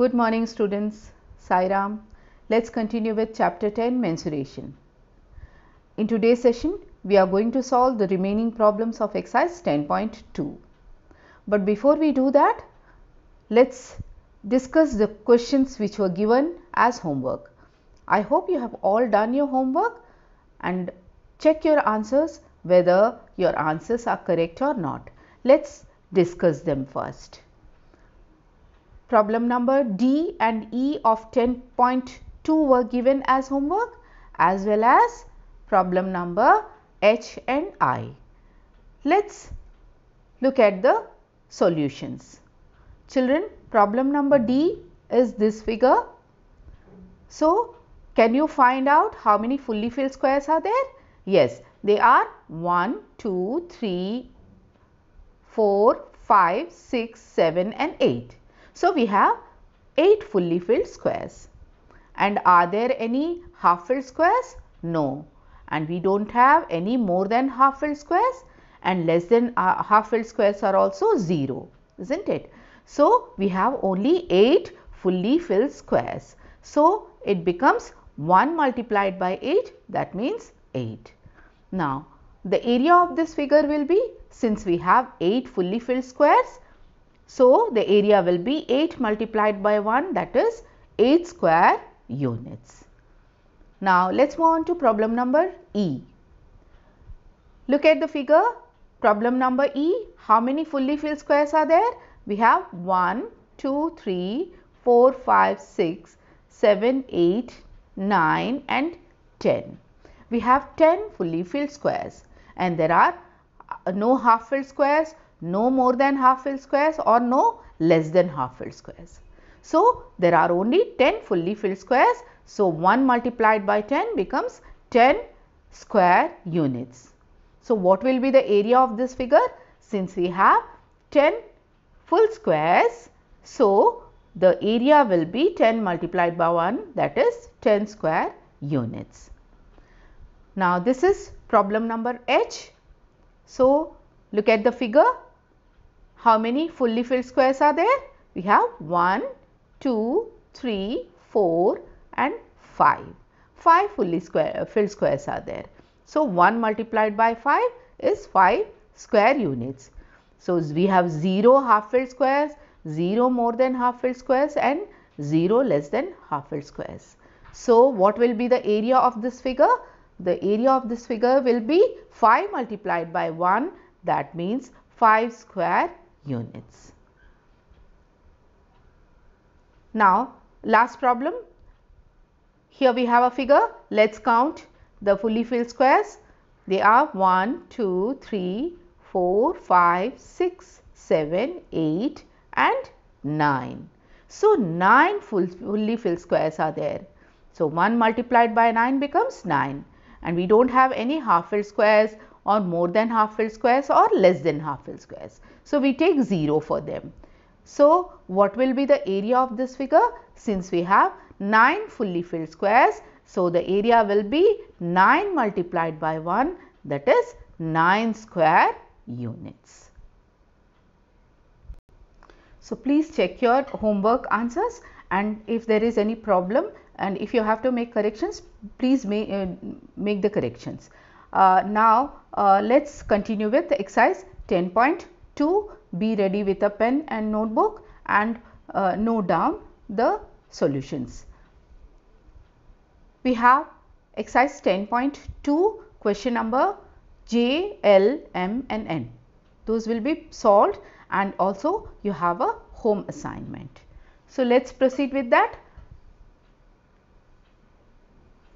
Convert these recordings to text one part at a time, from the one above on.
Good morning students, Sairam. Let's continue with chapter 10 mensuration. In today's session, we are going to solve the remaining problems of exercise 10.2. But before we do that, let's discuss the questions which were given as homework. I hope you have all done your homework and check your answers whether your answers are correct or not. Let's discuss them first. Problem number D and E of 10.2 were given as homework as well as problem number H and I. Let's look at the solutions. Children, problem number D is this figure. So, can you find out how many fully filled squares are there? Yes, they are 1, 2, 3, 4, 5, 6, 7 and 8. So, we have 8 fully filled squares. And are there any half filled squares? No. And we do not have any more than half filled squares and less than uh, half filled squares are also 0, is not it? So, we have only 8 fully filled squares. So, it becomes 1 multiplied by 8 that means 8. Now, the area of this figure will be since we have 8 fully filled squares, so, the area will be 8 multiplied by 1 that is 8 square units. Now, let us move on to problem number E. Look at the figure. Problem number E, how many fully filled squares are there? We have 1, 2, 3, 4, 5, 6, 7, 8, 9 and 10. We have 10 fully filled squares and there are uh, no half filled squares, no more than half filled squares or no less than half filled squares. So, there are only 10 fully filled squares. So, 1 multiplied by 10 becomes 10 square units. So, what will be the area of this figure? Since we have 10 full squares, so the area will be 10 multiplied by 1 that is 10 square units. Now, this is problem number H. So, look at the figure how many fully filled squares are there? We have 1, 2, 3, 4 and 5. 5 fully square, uh, filled squares are there. So, 1 multiplied by 5 is 5 square units. So, we have 0 half filled squares, 0 more than half filled squares and 0 less than half filled squares. So, what will be the area of this figure? The area of this figure will be 5 multiplied by 1 that means 5 square units. Now, last problem. Here we have a figure. Let's count the fully filled squares. They are 1, 2, 3, 4, 5, 6, 7, 8 and 9. So, 9 full, fully filled squares are there. So, 1 multiplied by 9 becomes 9 and we do not have any half filled squares or more than half filled squares or less than half filled squares. So, we take 0 for them. So, what will be the area of this figure? Since we have 9 fully filled squares, so the area will be 9 multiplied by 1 that is 9 square units. So, please check your homework answers and if there is any problem and if you have to make corrections, please uh, make the corrections. Uh, now uh, let us continue with exercise 10.2. Be ready with a pen and notebook and uh, note down the solutions. We have exercise 10.2 question number J, L, M and N. Those will be solved and also you have a home assignment. So, let us proceed with that.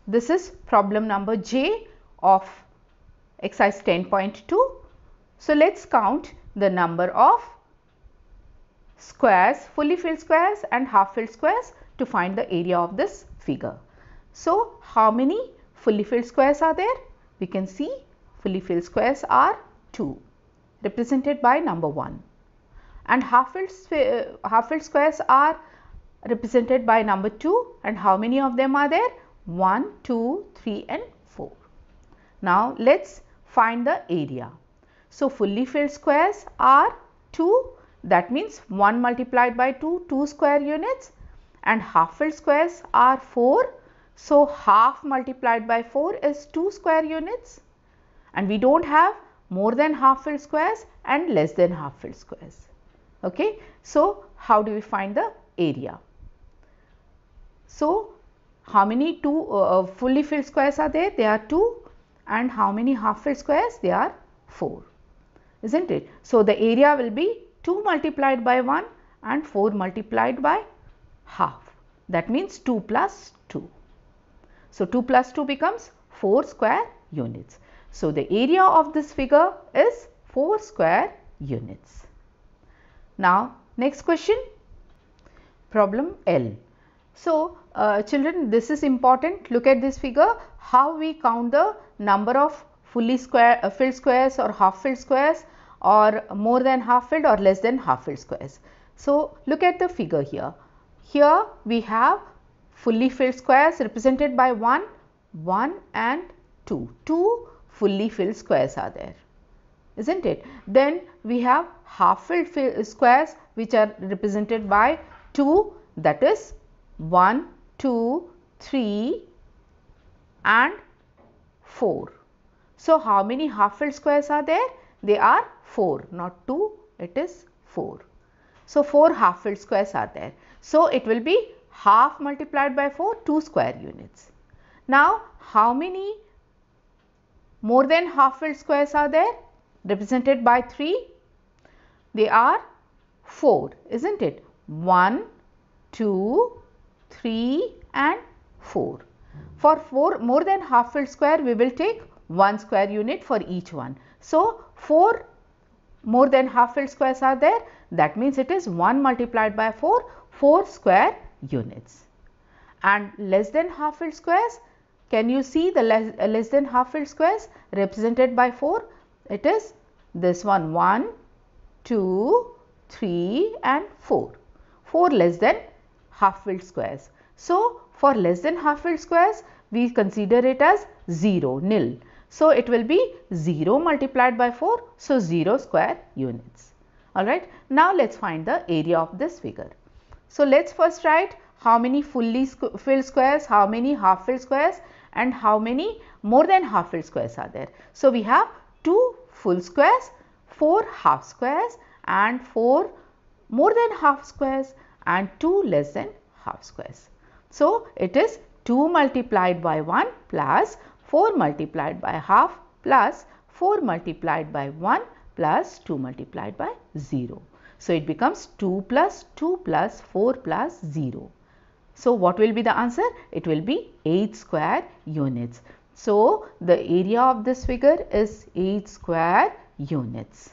This is problem number J of exercise 10.2. So, let us count the number of squares, fully filled squares and half filled squares to find the area of this figure. So, how many fully filled squares are there? We can see fully filled squares are 2 represented by number 1 and half filled, uh, half filled squares are represented by number 2 and how many of them are there? 1, 2, 3 and 4. Now, let us find the area. So, fully filled squares are 2 that means 1 multiplied by 2, 2 square units and half filled squares are 4. So, half multiplied by 4 is 2 square units and we do not have more than half filled squares and less than half filled squares. Okay. So, how do we find the area? So, how many two uh, uh fully filled squares are there? There are 2 and how many half filled squares? They are 4, is not it? So, the area will be 2 multiplied by 1 and 4 multiplied by half. That means 2 plus 2. So, 2 plus 2 becomes 4 square units. So, the area of this figure is 4 square units. Now, next question problem L. So, uh, children this is important look at this figure how we count the number of fully square uh, filled squares or half filled squares or more than half filled or less than half filled squares. So, look at the figure here. Here we have fully filled squares represented by 1, 1 and 2. 2 fully filled squares are there, is not it? Then we have half filled fill squares which are represented by 2 that is 1, 2, 3 and 4. So, how many half-filled squares are there? They are 4, not 2, it is 4. So, 4 half-filled squares are there. So, it will be half multiplied by 4, 2 square units. Now, how many more than half-filled squares are there? Represented by 3, they are 4, isn't it? 1, 2, 3 and 4. For 4 more than half filled square we will take 1 square unit for each one. So, 4 more than half filled squares are there that means it is 1 multiplied by 4 4 square units and less than half filled squares can you see the less, uh, less than half filled squares represented by 4 it is this one 1 2 3 and 4 4 less than half filled squares. So, for less than half filled squares, we consider it as 0, nil. So, it will be 0 multiplied by 4. So, 0 square units. Alright. Now, let us find the area of this figure. So, let us first write how many fully squ filled squares, how many half filled squares and how many more than half filled squares are there. So, we have 2 full squares, 4 half squares and 4 more than half squares and 2 less than half squares. So, it is 2 multiplied by 1 plus 4 multiplied by half plus 4 multiplied by 1 plus 2 multiplied by 0. So, it becomes 2 plus 2 plus 4 plus 0. So, what will be the answer? It will be 8 square units. So, the area of this figure is 8 square units.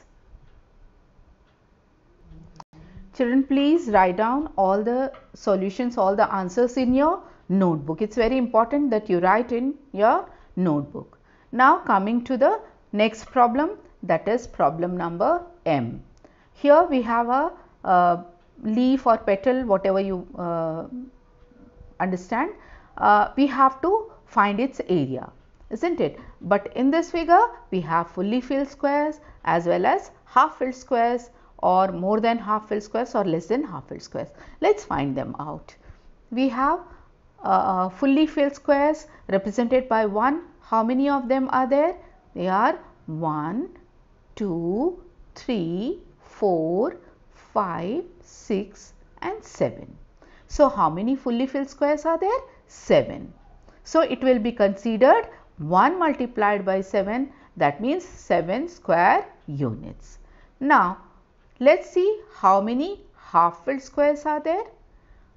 Children, please write down all the solutions, all the answers in your notebook. It's very important that you write in your notebook. Now coming to the next problem that is problem number M. Here we have a leaf or petal whatever you uh, understand. Uh, we have to find its area isn't it. But in this figure we have fully filled squares as well as half filled squares or more than half filled squares or less than half filled squares. Let us find them out. We have uh, uh, fully filled squares represented by 1. How many of them are there? They are 1, 2, 3, 4, 5, 6 and 7. So, how many fully filled squares are there? 7. So, it will be considered 1 multiplied by 7 that means 7 square units. Now, Let's see how many half-filled squares are there.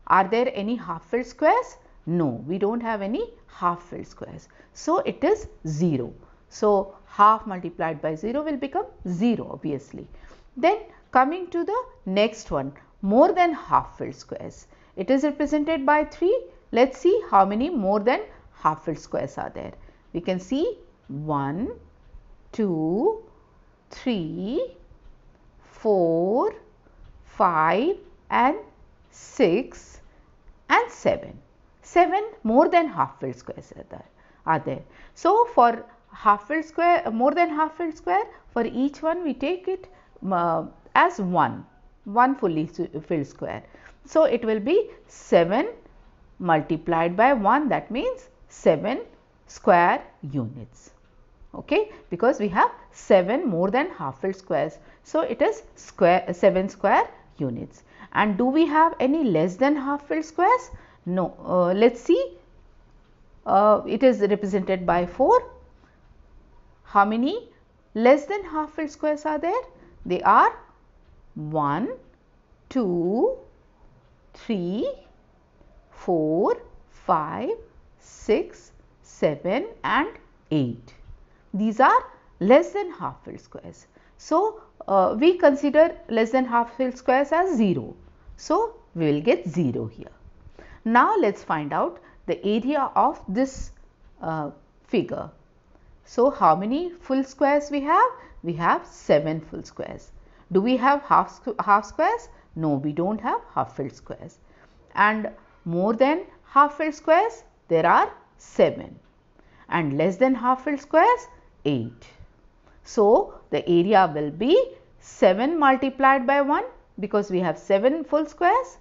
Are there any half-filled squares? No, we don't have any half-filled squares. So, it is 0. So, half multiplied by 0 will become 0 obviously. Then coming to the next one, more than half-filled squares. It is represented by 3. Let us see how many more than half-filled squares are there. We can see 1, 2, 3, 4, 5 and 6 and 7. 7 more than half filled squares are there. Are there. So, for half filled square more than half filled square for each one we take it uh, as 1, 1 fully uh, filled square. So, it will be 7 multiplied by 1 that means 7 square units okay because we have 7 more than half filled squares. So, it is square 7 square units and do we have any less than half filled squares? No, uh, let us see uh, it is represented by 4. How many less than half filled squares are there? They are 1, 2, 3, 4, 5, 6, 7 and 8 these are less than half filled squares. So, uh, we consider less than half filled squares as 0. So, we will get 0 here. Now, let us find out the area of this uh, figure. So, how many full squares we have? We have 7 full squares. Do we have half, half squares? No, we do not have half filled squares. And more than half filled squares, there are 7. And less than half filled squares, 8. So, the area will be 7 multiplied by 1 because we have 7 full squares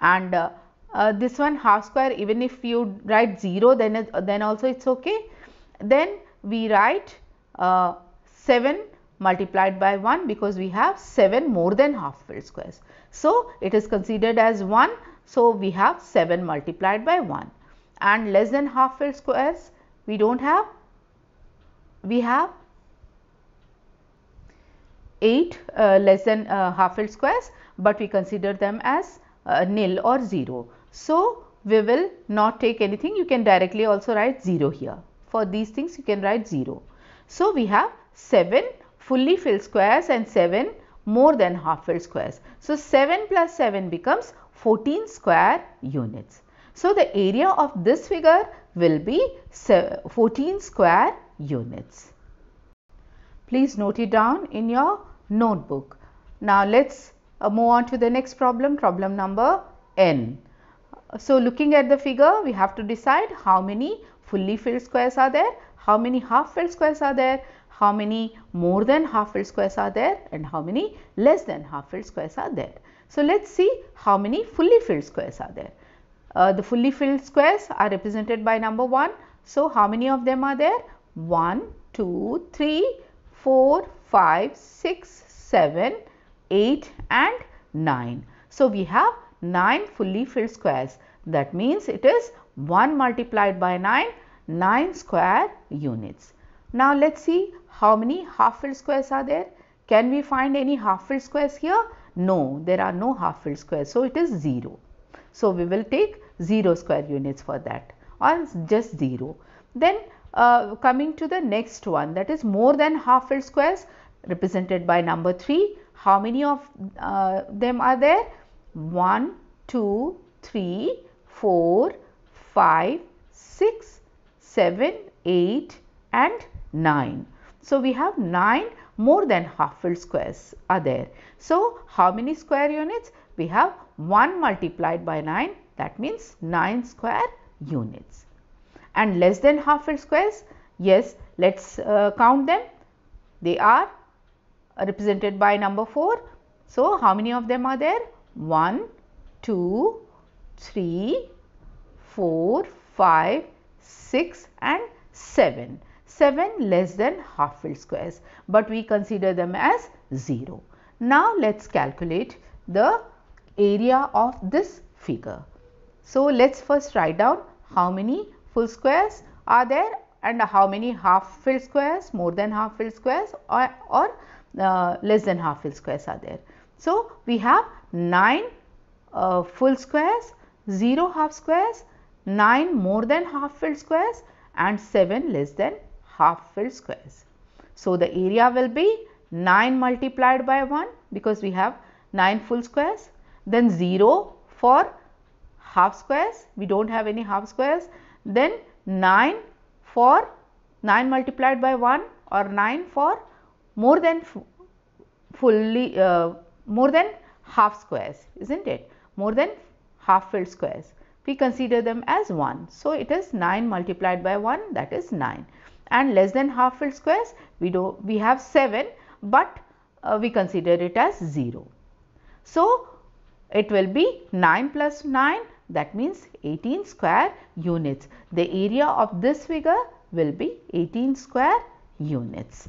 and uh, uh, this one half square even if you write 0 then it, then also it's okay. Then we write uh, 7 multiplied by 1 because we have 7 more than half full squares. So, it is considered as 1. So, we have 7 multiplied by 1 and less than half full squares we do not have we have 8 uh, less than uh, filled squares, but we consider them as uh, nil or 0. So, we will not take anything you can directly also write 0 here for these things you can write 0. So, we have 7 fully filled squares and 7 more than half filled squares. So, 7 plus 7 becomes 14 square units. So, the area of this figure will be 14 square units. Please note it down in your notebook. Now, let us uh, move on to the next problem, problem number n. So, looking at the figure, we have to decide how many fully filled squares are there, how many half filled squares are there, how many more than half filled squares are there and how many less than half filled squares are there. So, let us see how many fully filled squares are there. Uh, the fully filled squares are represented by number 1. So, how many of them are there? 1, 2, 3, 4, 5, 6, 7, 8 and 9. So, we have 9 fully filled squares. That means it is 1 multiplied by 9, 9 square units. Now, let us see how many half filled squares are there. Can we find any half filled squares here? No, there are no half filled squares. So, it is 0. So, we will take 0 square units for that or just 0. Then uh, coming to the next one that is more than half filled squares represented by number 3. How many of uh, them are there? 1, 2, 3, 4, 5, 6, 7, 8 and 9. So, we have 9 more than half filled squares are there. So, how many square units? We have 1 multiplied by 9 that means 9 square units and less than half filled squares? Yes, let us uh, count them. They are represented by number 4. So, how many of them are there? 1, 2, 3, 4, 5, 6 and 7. 7 less than half filled squares, but we consider them as 0. Now, let us calculate the area of this figure. So, let us first write down how many full squares are there and how many half filled squares, more than half filled squares or, or uh, less than half filled squares are there. So, we have 9 uh, full squares, 0 half squares, 9 more than half filled squares and 7 less than half filled squares. So, the area will be 9 multiplied by 1 because we have 9 full squares, then 0 for half squares, we do not have any half squares then 9 for 9 multiplied by 1 or 9 for more than fully uh, more than half squares isn't it more than half filled squares we consider them as 1 so it is 9 multiplied by 1 that is 9 and less than half filled squares we do we have 7 but uh, we consider it as 0 so it will be 9 plus 9 that means 18 square units. The area of this figure will be 18 square units.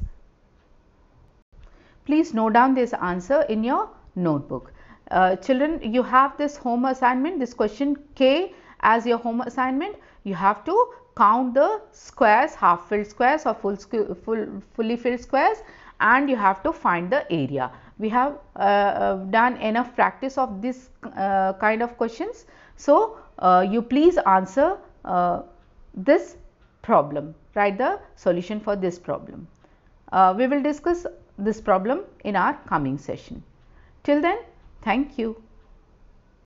Please note down this answer in your notebook. Uh, children, you have this home assignment, this question K as your home assignment. You have to count the squares, half filled squares or full, full fully filled squares and you have to find the area. We have uh, uh done enough practice of this uh, kind of questions. So, uh, you please answer uh, this problem, write the solution for this problem. Uh, we will discuss this problem in our coming session. Till then, thank you.